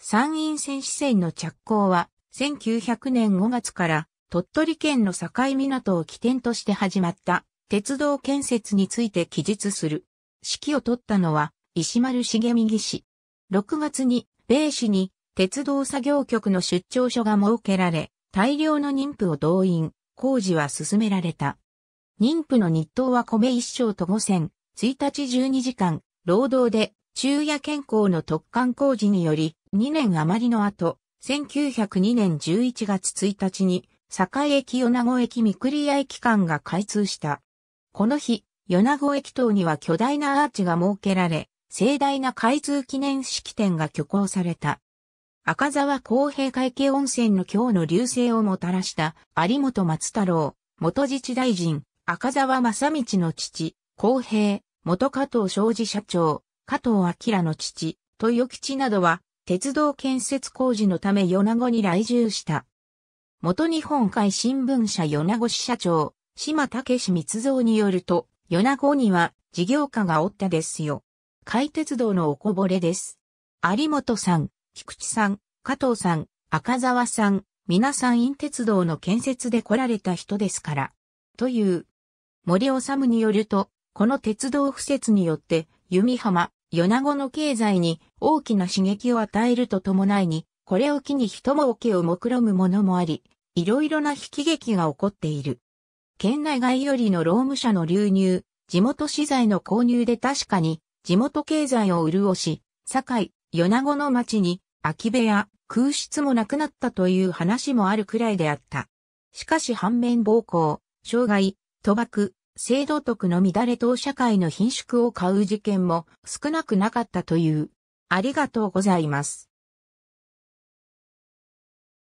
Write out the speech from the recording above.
参院選市線の着工は、1900年5月から鳥取県の境港を起点として始まった鉄道建設について記述する。指揮を取ったのは石丸茂義氏。6月に米市に鉄道作業局の出張所が設けられ、大量の妊婦を動員、工事は進められた。妊婦の日当は米一升と五千、1日12時間、労働で昼夜健康の特貫工事により、2年余りの後、1902年11月1日に、堺駅米子駅三栗屋駅間が開通した。この日、米子駅頭には巨大なアーチが設けられ、盛大な開通記念式典が挙行された。赤沢公平会計温泉の今日の流星をもたらした有本松太郎、元自治大臣、赤沢正道の父、公平、元加藤昌司社長、加藤明の父、豊吉などは鉄道建設工事のため米子に来住した。元日本海新聞社米子支社長、島武史密造によると、米子には事業家がおったですよ。海鉄道のおこぼれです。有本さん、菊池さん、加藤さん、赤沢さん、皆さん陰鉄道の建設で来られた人ですから。という。森治によると、この鉄道敷設によって、弓浜、米子の経済に大きな刺激を与えるとともないに、これを機に人も桶を目論むものもあり、いろいろな悲劇が起こっている。県内外よりの労務者の流入、地元資材の購入で確かに地元経済を潤し、堺、米子の町に空き部屋、空室もなくなったという話もあるくらいであった。しかし反面暴行、障害、賭博、性道徳の乱れ等社会の品縮を買う事件も少なくなかったという。ありがとうございます。